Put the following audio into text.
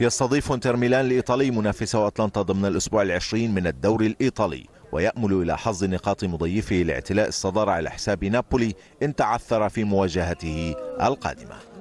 يستضيف انتر ميلان الإيطالي منافسه أتلانتا ضمن الأسبوع العشرين من الدوري الإيطالي ويأمل إلى حظ نقاط مضيفه لاعتلاء الصدارة على حساب نابولي إن تعثر في مواجهته القادمة